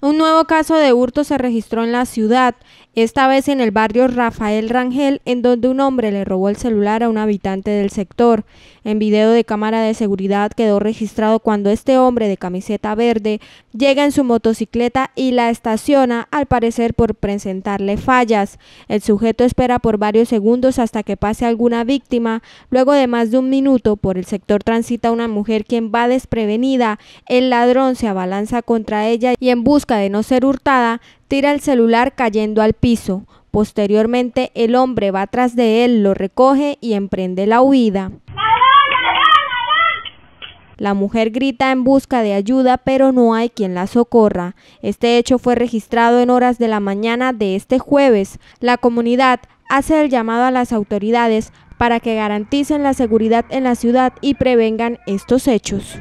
Un nuevo caso de hurto se registró en la ciudad, esta vez en el barrio Rafael Rangel, en donde un hombre le robó el celular a un habitante del sector. En video de cámara de seguridad quedó registrado cuando este hombre de camiseta verde llega en su motocicleta y la estaciona, al parecer por presentarle fallas. El sujeto espera por varios segundos hasta que pase alguna víctima. Luego de más de un minuto, por el sector transita una mujer quien va desprevenida. El ladrón se abalanza contra ella y en busca de no ser hurtada, tira el celular cayendo al piso. Posteriormente, el hombre va tras de él, lo recoge y emprende la huida. La mujer grita en busca de ayuda, pero no hay quien la socorra. Este hecho fue registrado en horas de la mañana de este jueves. La comunidad hace el llamado a las autoridades para que garanticen la seguridad en la ciudad y prevengan estos hechos.